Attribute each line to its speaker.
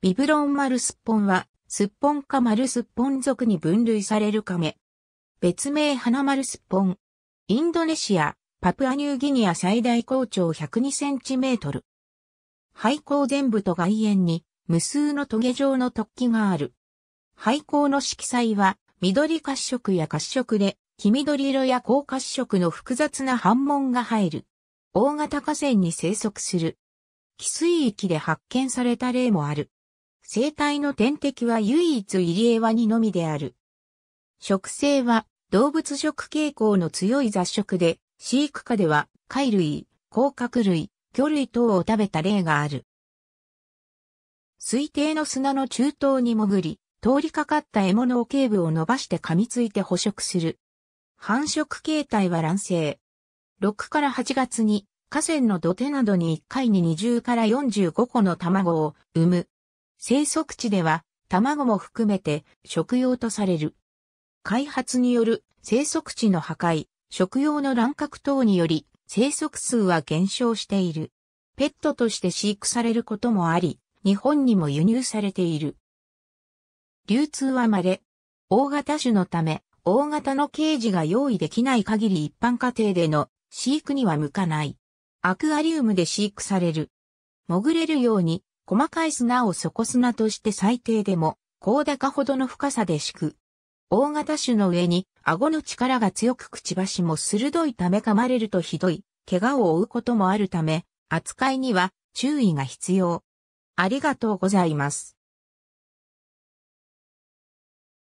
Speaker 1: ビ
Speaker 2: ブロンマルスッポンは、スッポンかマルスッポン属に分類されるカメ。別名花丸スッポン。インドネシア、パプアニューギニア最大高長1 0 2トル。廃校全部と外縁に無数のトゲ状の突起がある。廃校の色彩は緑褐色や褐色で黄緑色や高褐色の複雑な斑紋が入る。大型河川に生息する。寄水域で発見された例もある。生体の天敵は唯一イリエワニのみである。食性は動物食傾向の強い雑食で、飼育下では貝類、甲殻類、魚類等を食べた例がある。水底の砂の中東に潜り、通りかかった獲物を頸部を伸ばして噛みついて捕食する。繁殖形態は卵生。6から8月に河川の土手などに1回に20から45個の卵を産む生息地では卵も含めて食用とされる。開発による生息地の破壊、食用の乱獲等により生息数は減少している。ペットとして飼育されることもあり、日本にも輸入されている。流通は稀。大型種のため、大型のケージが用意できない限り一般家庭での飼育には向かない。アクアリウムで飼育される。潜れるように細かい砂を底砂として最低でも、高高ほどの深さで敷く。大型種の上に、顎の力が強くくちばしも鋭いため噛まれるとひどい、怪我を負うこともあるため、扱いには注意が必要。ありがとうございます。